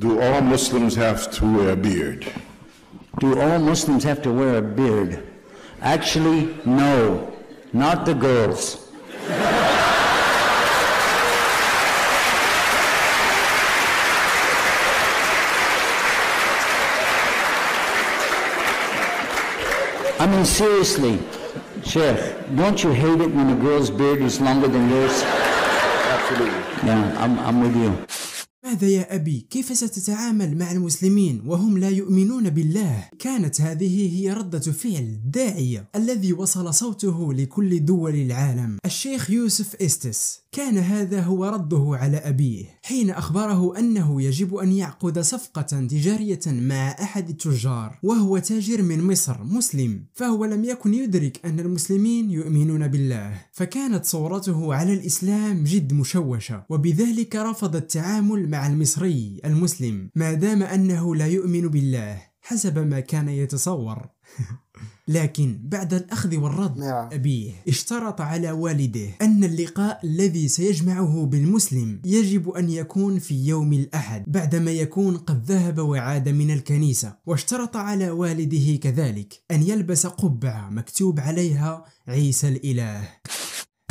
Do all Muslims have to wear a beard? Do all Muslims have to wear a beard? Actually, no. Not the girls. I mean, seriously, Sheikh, don't you hate it when a girl's beard is longer than yours? Absolutely. Yeah, I'm, I'm with you. ماذا يا أبي؟ كيف ستتعامل مع المسلمين وهم لا يؤمنون بالله؟ كانت هذه هي ردة فعل داعية الذي وصل صوته لكل دول العالم الشيخ يوسف إستس كان هذا هو رده على أبيه حين أخبره أنه يجب أن يعقد صفقة تجارية مع أحد التجار وهو تاجر من مصر مسلم فهو لم يكن يدرك أن المسلمين يؤمنون بالله الله فكانت صورته على الإسلام جد مشوشة وبذلك رفض التعامل مع المصري المسلم ما دام أنه لا يؤمن بالله حسب ما كان يتصور لكن بعد الأخذ والرد نعم. أبيه اشترط على والده أن اللقاء الذي سيجمعه بالمسلم يجب أن يكون في يوم الأحد بعدما يكون قد ذهب وعاد من الكنيسة واشترط على والده كذلك أن يلبس قبعة مكتوب عليها عيسى الإله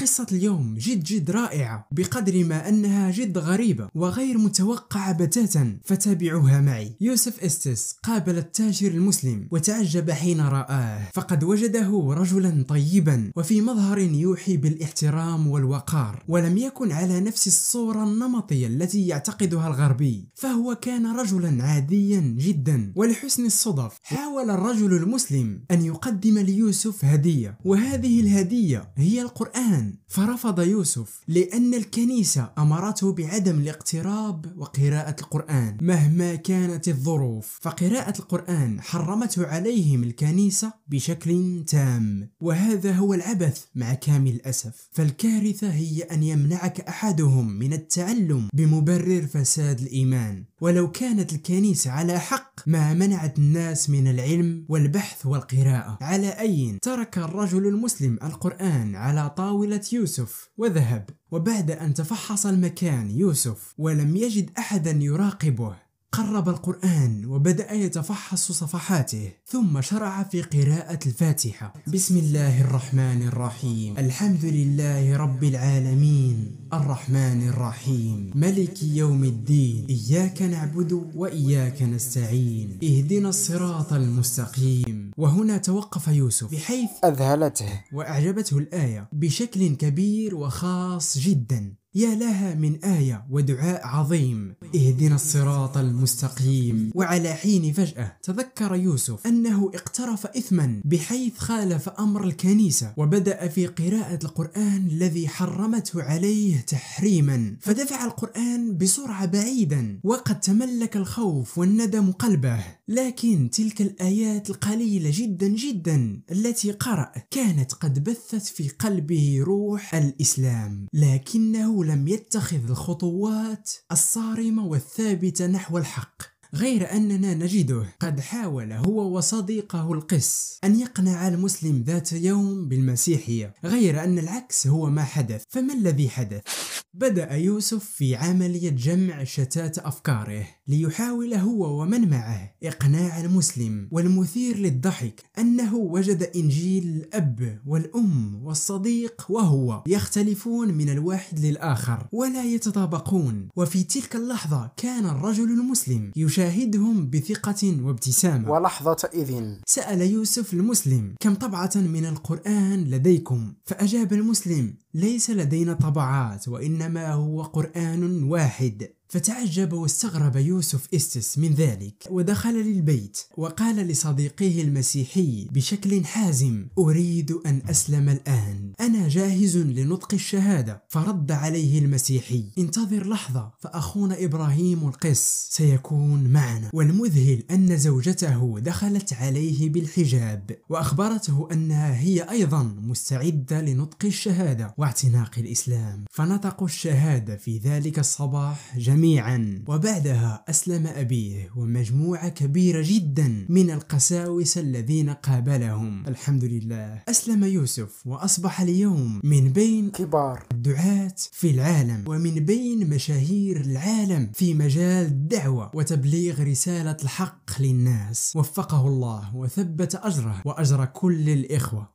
قصة اليوم جد جد رائعة بقدر ما أنها جد غريبة وغير متوقعة بتاتا فتابعوها معي يوسف استس قابل التاجر المسلم وتعجب حين رآه فقد وجده رجلا طيبا وفي مظهر يوحي بالاحترام والوقار ولم يكن على نفس الصورة النمطية التي يعتقدها الغربي فهو كان رجلا عاديا جدا ولحسن الصدف حاول الرجل المسلم أن يقدم ليوسف هدية وهذه الهدية هي القرآن فرفض يوسف لأن الكنيسة أمرته بعدم الاقتراب وقراءة القرآن مهما كانت الظروف فقراءة القرآن حرمته عليهم الكنيسة بشكل تام وهذا هو العبث مع كامل الأسف فالكارثة هي أن يمنعك أحدهم من التعلم بمبرر فساد الإيمان ولو كانت الكنيسة على حق ما منعت الناس من العلم والبحث والقراءة على أي ترك الرجل المسلم القرآن على طاولة يوسف وذهب وبعد أن تفحص المكان يوسف ولم يجد أحدا يراقبه قرب القرآن وبدأ يتفحص صفحاته ثم شرع في قراءة الفاتحة بسم الله الرحمن الرحيم الحمد لله رب العالمين الرحمن الرحيم ملك يوم الدين إياك نعبد وإياك نستعين اهدنا الصراط المستقيم وهنا توقف يوسف بحيث أذهلته وأعجبته الآية بشكل كبير وخاص جدا يا لها من آية ودعاء عظيم اهدنا الصراط المستقيم وعلى حين فجأة تذكر يوسف أنه اقترف إثما بحيث خالف أمر الكنيسة وبدأ في قراءة القرآن الذي حرمته عليه تحريما فدفع القرآن بسرعة بعيدا وقد تملك الخوف والندم قلبه لكن تلك الآيات القليلة جدا جدا التي قرأ كانت قد بثت في قلبه روح الإسلام لكنه لم يتخذ الخطوات الصارمة والثابتة نحو الحق غير أننا نجده قد حاول هو وصديقه القس أن يقنع المسلم ذات يوم بالمسيحية غير أن العكس هو ما حدث فما الذي حدث؟ بدأ يوسف في عملية جمع شتات أفكاره ليحاول هو ومن معه إقناع المسلم والمثير للضحك أنه وجد إنجيل الأب والأم والصديق وهو يختلفون من الواحد للآخر ولا يتطابقون وفي تلك اللحظة كان الرجل المسلم يشاهدهم بثقة وابتسامة ولحظة إذن سأل يوسف المسلم كم طبعة من القرآن لديكم فأجاب المسلم ليس لدينا طبعات وإنما هو قرآن واحد فتعجب واستغرب يوسف استس من ذلك ودخل للبيت وقال لصديقه المسيحي بشكل حازم أريد أن أسلم الآن أنا جاهز لنطق الشهادة فرد عليه المسيحي انتظر لحظة فأخونا إبراهيم القس سيكون معنا والمذهل أن زوجته دخلت عليه بالحجاب وأخبرته أنها هي أيضا مستعدة لنطق الشهادة واعتناق الإسلام فنطقوا الشهادة في ذلك الصباح جميعا وبعدها أسلم أبيه ومجموعة كبيرة جدا من القساوسة الذين قابلهم الحمد لله أسلم يوسف وأصبح اليوم اليوم من بين كبار الدعاة في العالم ومن بين مشاهير العالم في مجال الدعوة وتبليغ رسالة الحق للناس وفقه الله وثبت أجره وأجر كل الإخوة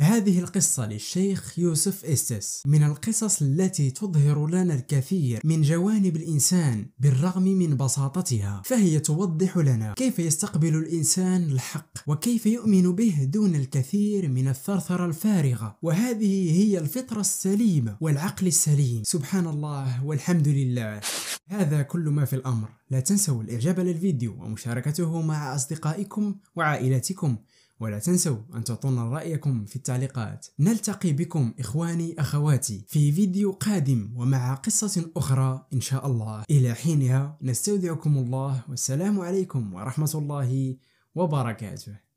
هذه القصة للشيخ يوسف إستس من القصص التي تظهر لنا الكثير من جوانب الإنسان بالرغم من بساطتها فهي توضح لنا كيف يستقبل الإنسان الحق وكيف يؤمن به دون الكثير من الثرثرة الفارغة وهذه هي الفطرة السليمة والعقل السليم سبحان الله والحمد لله هذا كل ما في الأمر لا تنسوا الإعجاب للفيديو ومشاركته مع أصدقائكم وعائلتكم ولا تنسوا أن تعطونا رأيكم في التعليقات نلتقي بكم إخواني أخواتي في فيديو قادم ومع قصة أخرى إن شاء الله إلى حينها نستودعكم الله والسلام عليكم ورحمة الله وبركاته